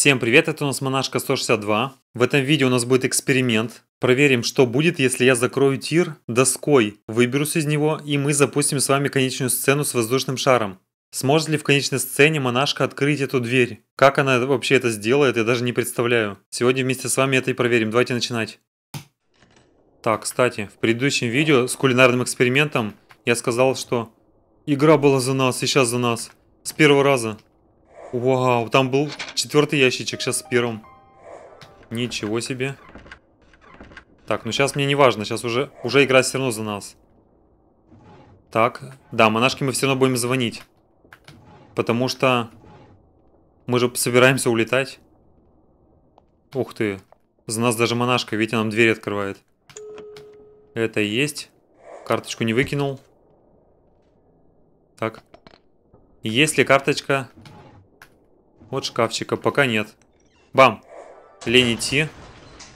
Всем привет, это у нас Монашка 162. В этом видео у нас будет эксперимент. Проверим, что будет, если я закрою тир доской, выберусь из него и мы запустим с вами конечную сцену с воздушным шаром. Сможет ли в конечной сцене монашка открыть эту дверь? Как она вообще это сделает, я даже не представляю. Сегодня вместе с вами это и проверим. Давайте начинать. Так, кстати, в предыдущем видео с кулинарным экспериментом я сказал, что игра была за нас и сейчас за нас. С первого раза. Вау, там был четвертый ящичек, сейчас с первым. Ничего себе. Так, ну сейчас мне не важно, сейчас уже, уже игра все равно за нас. Так, да, монашки мы все равно будем звонить. Потому что мы же собираемся улетать. Ух ты, за нас даже монашка, видите, нам дверь открывает. Это есть. Карточку не выкинул. Так. есть ли карточка от шкафчика. Пока нет. Бам. Лень идти.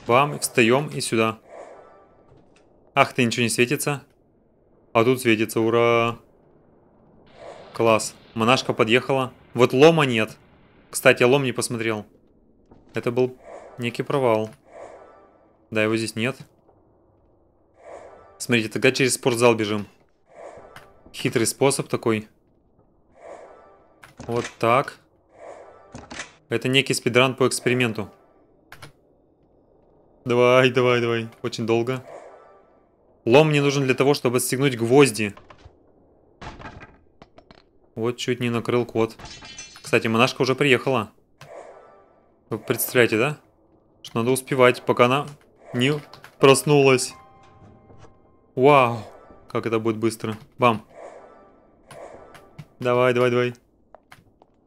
Бам. Встаем и сюда. Ах ты, ничего не светится. А тут светится. Ура. Класс. Монашка подъехала. Вот лома нет. Кстати, лом не посмотрел. Это был некий провал. Да, его здесь нет. Смотрите, тогда через спортзал бежим. Хитрый способ такой. Вот так. Это некий спидран по эксперименту. Давай, давай, давай. Очень долго. Лом мне нужен для того, чтобы отстегнуть гвозди. Вот чуть не накрыл код. Кстати, монашка уже приехала. Вы представляете, да? Что надо успевать, пока она не проснулась. Вау. Как это будет быстро. Бам. Давай, давай, давай.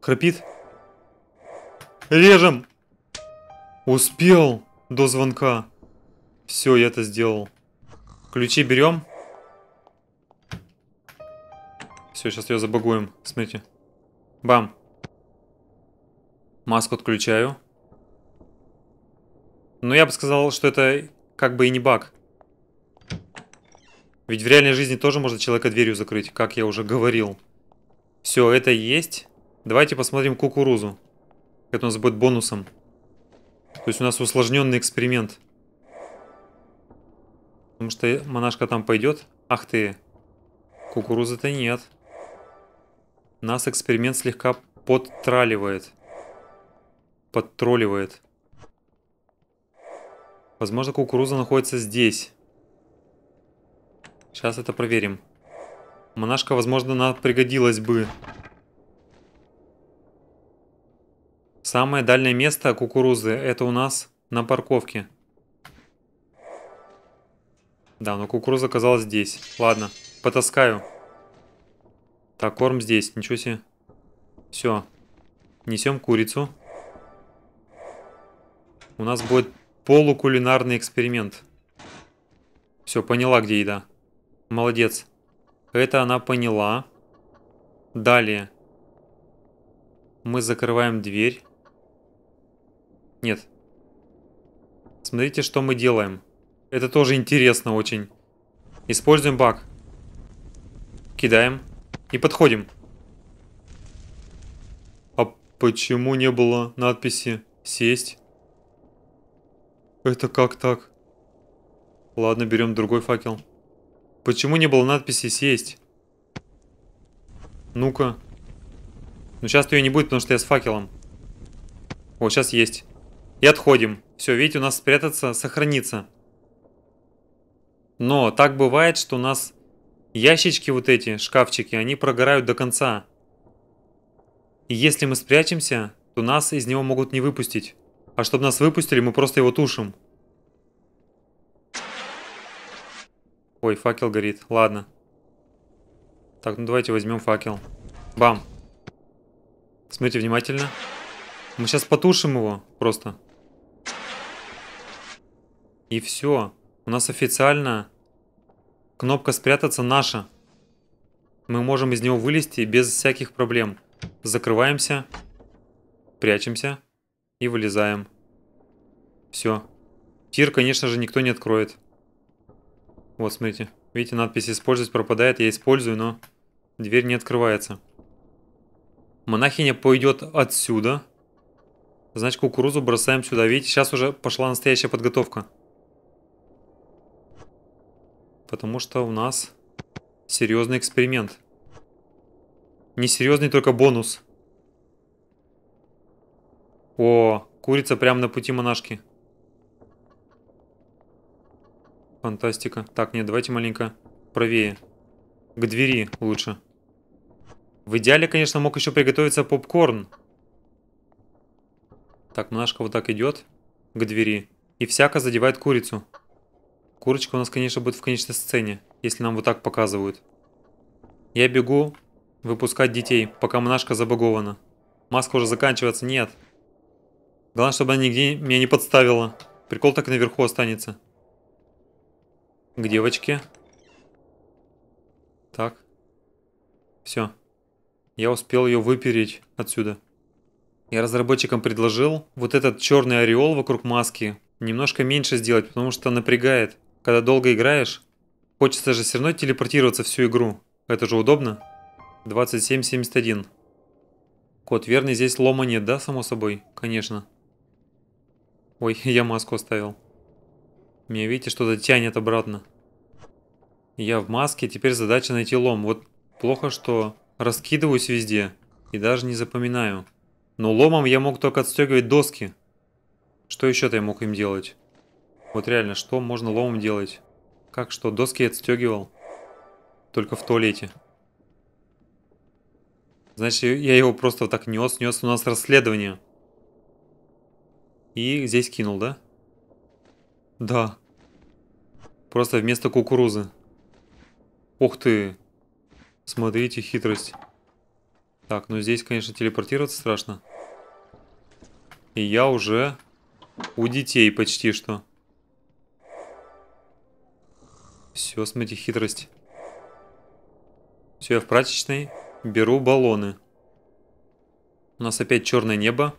Храпит? Режем! Успел до звонка. Все, я это сделал. Ключи берем. Все, сейчас ее забагуем. Смотрите. Бам. Маску отключаю. Но ну, я бы сказал, что это как бы и не баг. Ведь в реальной жизни тоже можно человека дверью закрыть, как я уже говорил. Все, это есть. Давайте посмотрим кукурузу. Это у нас будет бонусом. То есть у нас усложненный эксперимент. Потому что монашка там пойдет. Ах ты. Кукурузы-то нет. Нас эксперимент слегка подтраливает. Подтролливает. Возможно, кукуруза находится здесь. Сейчас это проверим. Монашка, возможно, она пригодилась бы. Самое дальнее место кукурузы – это у нас на парковке. Да, но кукуруза оказалась здесь. Ладно, потаскаю. Так, корм здесь, ничего себе. Все. Несем курицу. У нас будет полукулинарный эксперимент. Все, поняла, где еда. Молодец. Это она поняла. Далее. Мы закрываем дверь. Нет. Смотрите, что мы делаем. Это тоже интересно очень. Используем баг. Кидаем. И подходим. А почему не было надписи «Сесть»? Это как так? Ладно, берем другой факел. Почему не было надписи «Сесть»? Ну-ка. Ну сейчас ее не будет, потому что я с факелом. О, сейчас есть. И отходим. Все, видите, у нас спрятаться, сохранится. Но так бывает, что у нас ящички вот эти, шкафчики, они прогорают до конца. И если мы спрячемся, то нас из него могут не выпустить. А чтобы нас выпустили, мы просто его тушим. Ой, факел горит. Ладно. Так, ну давайте возьмем факел. Бам. Смотрите внимательно. Мы сейчас потушим его просто. И все. У нас официально кнопка спрятаться наша. Мы можем из него вылезти без всяких проблем. Закрываемся, прячемся и вылезаем. Все. Тир, конечно же, никто не откроет. Вот, смотрите. Видите, надпись «Использовать» пропадает. Я использую, но дверь не открывается. Монахиня пойдет отсюда. Значит, кукурузу бросаем сюда. Видите, сейчас уже пошла настоящая подготовка. Потому что у нас серьезный эксперимент. Несерьезный только бонус. О, курица прямо на пути монашки. Фантастика. Так, нет, давайте маленько правее. К двери лучше. В идеале, конечно, мог еще приготовиться попкорн. Так, монашка вот так идет к двери. И всяко задевает курицу. Курочка у нас, конечно, будет в конечной сцене, если нам вот так показывают. Я бегу выпускать детей, пока монашка забагована. Маска уже заканчивается, нет. Главное, чтобы она нигде меня не подставила. Прикол так наверху останется. К девочке. Так. Все. Я успел ее выпереть отсюда. Я разработчикам предложил вот этот черный ореол вокруг маски немножко меньше сделать, потому что напрягает. Когда долго играешь, хочется же все равно телепортироваться всю игру. Это же удобно. 2771. Код верный, здесь лома нет, да, само собой? Конечно. Ой, я маску оставил. Меня, видите, что-то тянет обратно. Я в маске, теперь задача найти лом. Вот плохо, что раскидываюсь везде и даже не запоминаю. Но ломом я мог только отстегивать доски. Что еще-то я мог им делать? Вот реально, что можно ломом делать? Как что, доски отстегивал? Только в туалете. Значит, я его просто вот так нес, нес у нас расследование. И здесь кинул, да? Да. Просто вместо кукурузы. Ух ты. Смотрите, хитрость. Так, ну здесь, конечно, телепортироваться страшно. И я уже у детей почти что. Все, смотрите, хитрость. Все, я в прачечной. Беру баллоны. У нас опять черное небо.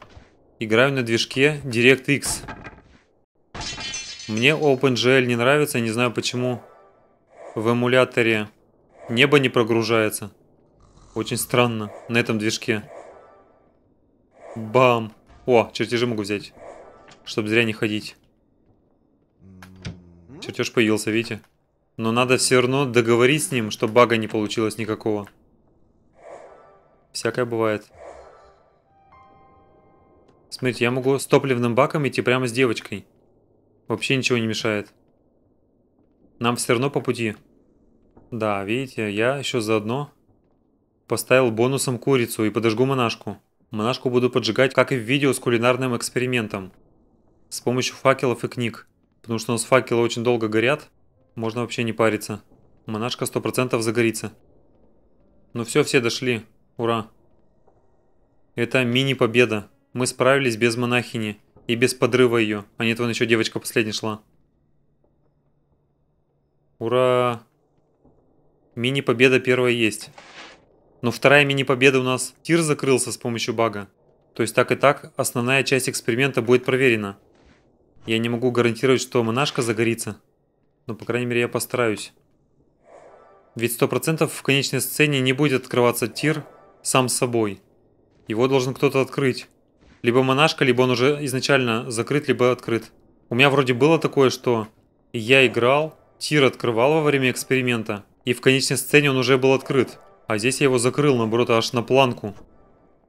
Играю на движке DirectX. Мне OpenGL не нравится, не знаю почему. В эмуляторе небо не прогружается. Очень странно на этом движке. Бам! О, чертежи могу взять, чтобы зря не ходить. Чертеж появился, видите? Но надо все равно договорить с ним, чтобы бага не получилось никакого. Всякое бывает. Смотрите, я могу с топливным баком идти прямо с девочкой. Вообще ничего не мешает. Нам все равно по пути. Да, видите, я еще заодно поставил бонусом курицу и подожгу монашку. Монашку буду поджигать, как и в видео с кулинарным экспериментом. С помощью факелов и книг. Потому что у нас факелы очень долго горят. Можно вообще не париться. Монашка 100% загорится. Ну все, все дошли. Ура. Это мини-победа. Мы справились без монахини. И без подрыва ее. А нет, вон еще девочка последняя шла. Ура. Мини-победа первая есть. Но вторая мини-победа у нас... Тир закрылся с помощью бага. То есть так и так основная часть эксперимента будет проверена. Я не могу гарантировать, что монашка загорится. Но, ну, по крайней мере, я постараюсь. Ведь сто процентов в конечной сцене не будет открываться тир сам собой. Его должен кто-то открыть. Либо монашка, либо он уже изначально закрыт, либо открыт. У меня вроде было такое, что я играл, тир открывал во время эксперимента, и в конечной сцене он уже был открыт. А здесь я его закрыл, наоборот, аж на планку.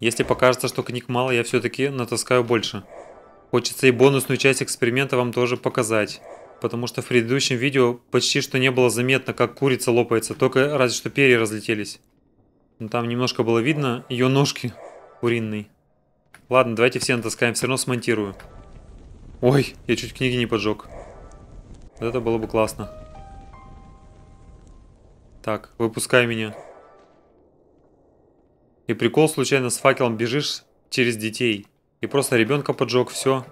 Если покажется, что книг мало, я все-таки натаскаю больше. Хочется и бонусную часть эксперимента вам тоже показать потому что в предыдущем видео почти что не было заметно, как курица лопается, только разве что перья разлетелись. Но ну, там немножко было видно ее ножки куриные. Ладно, давайте все натаскаем, все равно смонтирую. Ой, я чуть книги не поджег. Вот это было бы классно. Так, выпускай меня. И прикол, случайно с факелом бежишь через детей. И просто ребенка поджег, все.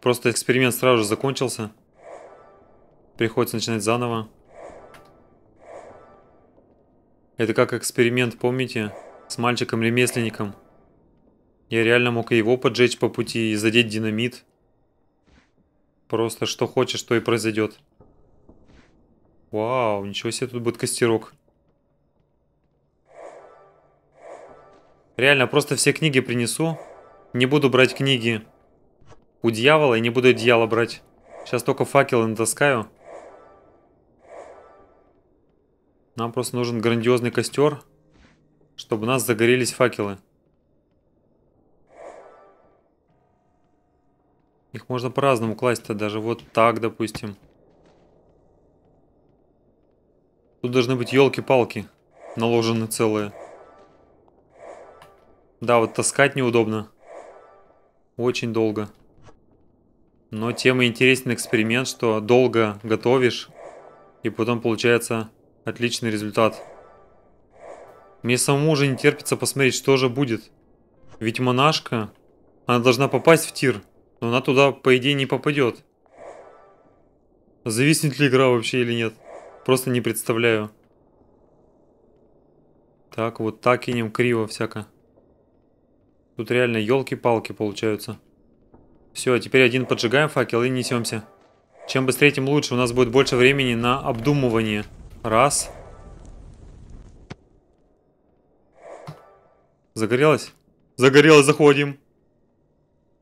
Просто эксперимент сразу же закончился. Приходится начинать заново. Это как эксперимент, помните? С мальчиком-ремесленником. Я реально мог и его поджечь по пути и задеть динамит. Просто что хочешь, то и произойдет. Вау, ничего себе тут будет костерок. Реально, просто все книги принесу. Не буду брать книги у дьявола и не буду дьявола брать. Сейчас только факелы натаскаю. Нам просто нужен грандиозный костер, чтобы у нас загорелись факелы. Их можно по-разному класть-то, даже вот так, допустим. Тут должны быть елки-палки наложены целые. Да, вот таскать неудобно. Очень долго. Но тема и интересен эксперимент, что долго готовишь, и потом получается Отличный результат. Мне самому уже не терпится посмотреть, что же будет. Ведь монашка, она должна попасть в тир, но она туда, по идее, не попадет. Зависнет ли игра вообще или нет? Просто не представляю. Так, вот так и нем криво всяко. Тут реально елки-палки получаются. Все, а теперь один поджигаем факел и несемся. Чем быстрее, тем лучше. У нас будет больше времени на обдумывание. Раз. Загорелось? Загорелось, заходим.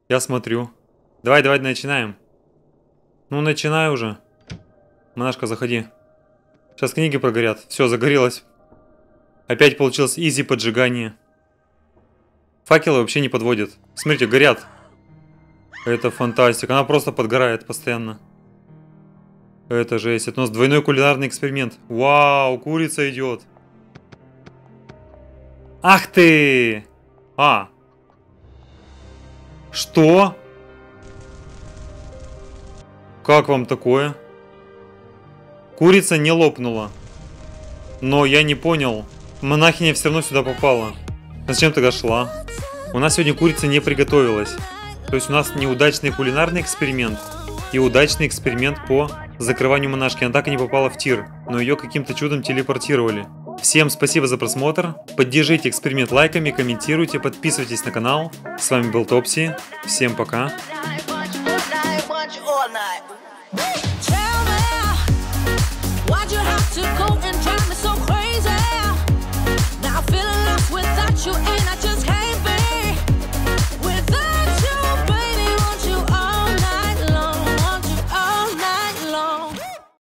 Я смотрю. Давай, давай, начинаем. Ну, начинай уже. Монашка, заходи. Сейчас книги прогорят. Все, загорелось. Опять получилось изи поджигание. Факелы вообще не подводят. Смотрите, горят. Это фантастика. Она просто подгорает постоянно. Это жесть. Это у нас двойной кулинарный эксперимент. Вау, курица идет. Ах ты! А. Что? Как вам такое? Курица не лопнула. Но я не понял. Монахиня все равно сюда попала. Зачем тогда шла? У нас сегодня курица не приготовилась. То есть у нас неудачный кулинарный эксперимент и удачный эксперимент по закрыванию монашки, она так и не попала в тир, но ее каким-то чудом телепортировали. Всем спасибо за просмотр, поддержите эксперимент лайками, комментируйте, подписывайтесь на канал. С вами был Топси, всем пока.